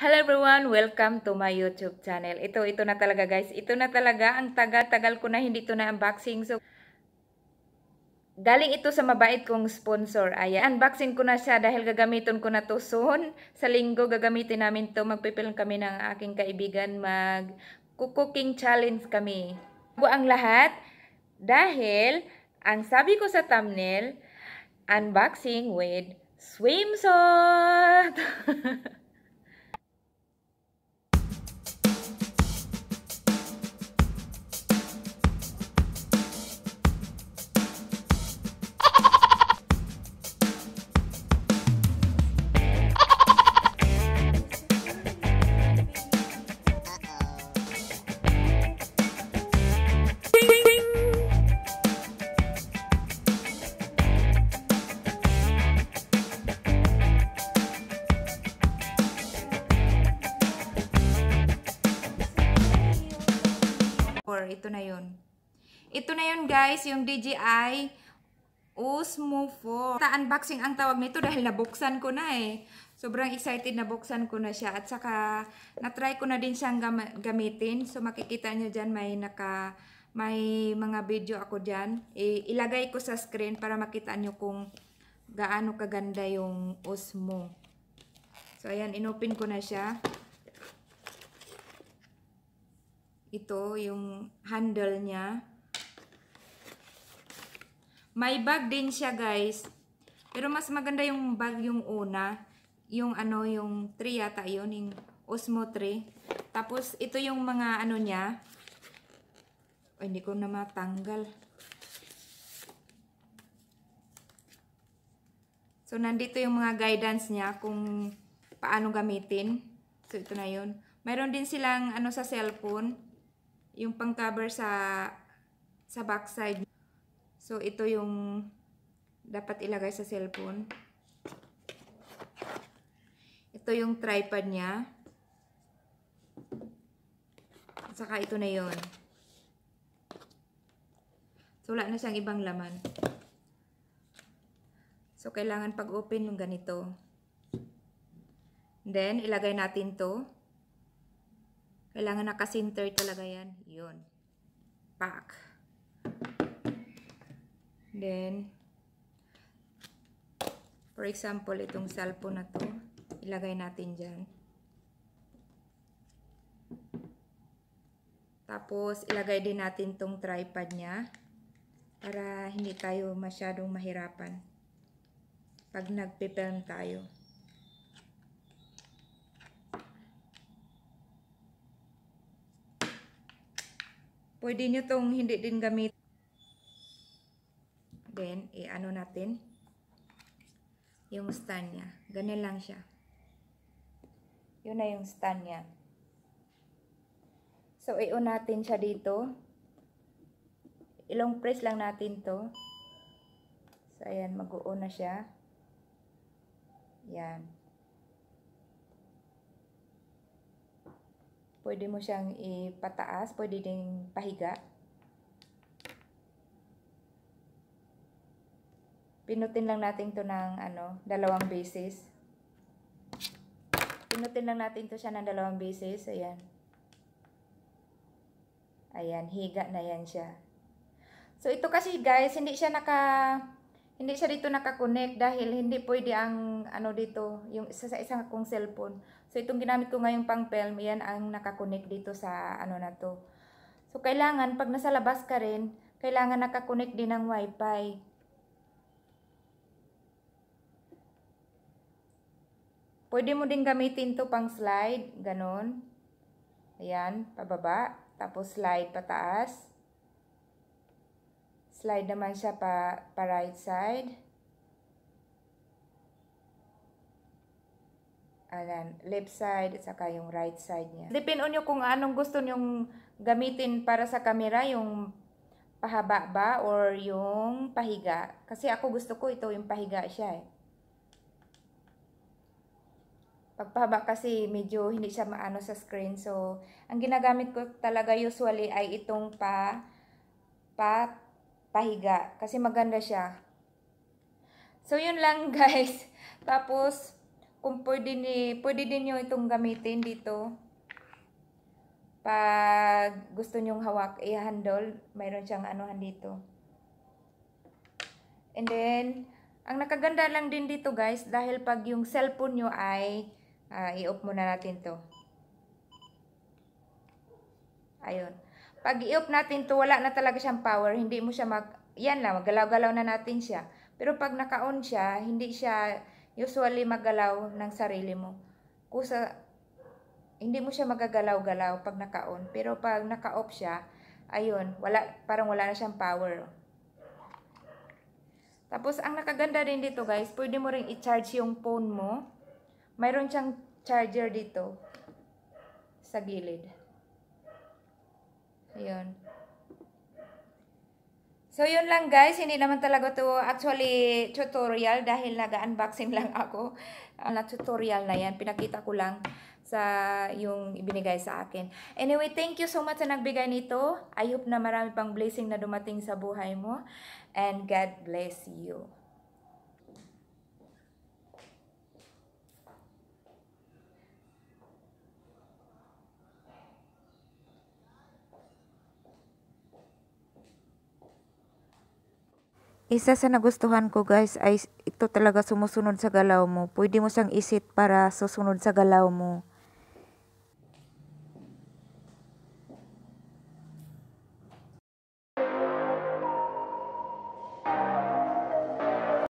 Hello everyone! Welcome to my YouTube channel. Ito, ito na talaga guys. Ito na talaga. Ang taga tagal ko na hindi to na unboxing. So, galing ito sa mabait kong sponsor. Ayan, unboxing ko na siya dahil gagamitin ko na to soon. Sa linggo, gagamitin namin to. Magpipilm kami ng aking kaibigan. Mag cooking challenge kami. Bago ang lahat dahil ang sabi ko sa thumbnail, unboxing with swimsuit! sensor. Ito na yun. Ito na yun guys, yung DJI Osmo 4. Ta unboxing ang tawag nito dahil nabuksan ko na eh. Sobrang excited na buksan ko na siya. At saka, natry ko na din siyang gam gamitin. So, makikita nyo dyan, may naka, may mga video ako dyan. I ilagay ko sa screen para makita nyo kung gaano kaganda yung Osmo. So, ayan, inopen ko na siya. Ito yung handle niya. May bag din siya guys. Pero mas maganda yung bag yung una. Yung ano, yung 3 yata yun. Yung Osmo 3. Tapos ito yung mga ano niya. Oh, hindi ko na matanggal. So, nandito yung mga guidance niya kung paano gamitin. So, ito na yun. Mayroon din silang ano sa cellphone yung pang-cover sa sa backside. So, ito yung dapat ilagay sa cellphone. Ito yung tripod niya. saka ito na yon. So, wala na siyang ibang laman. So, kailangan pag-open ng ganito. Then, ilagay natin to. Kailangan nakasinter talaga yan. Yun. Pack. Then, for example, itong salpo na to, ilagay natin dyan. Tapos, ilagay din natin tong tripod niya para hindi tayo masyadong mahirapan pag nagpe-film tayo. Pwede nyo tong hindi din gamit. Then, i-ano natin yung stand niya. Ganun lang siya. Yun na yung stand niya. So, i-on natin siya dito. Ilong press lang natin to. So, ayan, mag-on na siya. Yan. Pwede mo siyang ipataas, pwede ding pahiga. Pinutin lang natin to ng ano, dalawang bases. Pinutin lang natin to siya ng dalawang bases. Ayan. Ayan, higa na yan siya. So, ito kasi guys, hindi siya naka hindi siya dito nakakonek dahil hindi pwede ang ano dito, yung isa sa isang kong cellphone. So itong ginamit ko ngayong pang film, yan ang nakakonek dito sa ano na to. So kailangan pag nasa labas ka rin, kailangan nakakonek din ng wifi. Pwede mo din gamitin to pang slide, ganun. Ayan, pababa, tapos slide pataas. Slide naman siya pa, pa right side. Ayan, left side at saka yung right side niya. Depend on kung anong gusto nyong gamitin para sa camera, yung pahaba ba or yung pahiga. Kasi ako gusto ko ito yung pahiga siya eh. Pagpahaba kasi medyo hindi siya maano sa screen. So, ang ginagamit ko talaga usually ay itong pa, pa pahiga kasi maganda siya. So, yun lang guys. Tapos, kung pwede, ni, pwede din niyo itong gamitin dito. Pag gusto niyo hawak, i-handle, mayroon siyang anuhan dito. And then, ang nakaganda lang din dito guys, dahil pag yung cellphone niyo ay, uh, i-off muna natin to. Ayun. Pag i-off natin to, wala na talaga siyang power. Hindi mo siya mag... Yan lang, magalaw-galaw na natin siya. Pero pag naka-on siya, hindi siya usually magalaw ng sarili mo. Kusa, hindi mo siya magagalaw-galaw pag naka-on. Pero pag naka-off siya, ayun, wala, parang wala na siyang power. Tapos, ang nakaganda din dito guys, pwede mo ring i-charge yung phone mo. Mayroon siyang charger dito sa gilid. Ayun. So, yun lang guys. Hindi naman talaga to actually tutorial dahil nag-unboxing lang ako. Uh, ah, na tutorial na yan. Pinakita ko lang sa yung ibinigay sa akin. Anyway, thank you so much sa nagbigay nito. I hope na marami pang blessing na dumating sa buhay mo. And God bless you. Isa sa nagustuhan ko guys ay ito talaga sumusunod sa galaw mo. Pwede mo siyang isit para susunod sa galaw mo.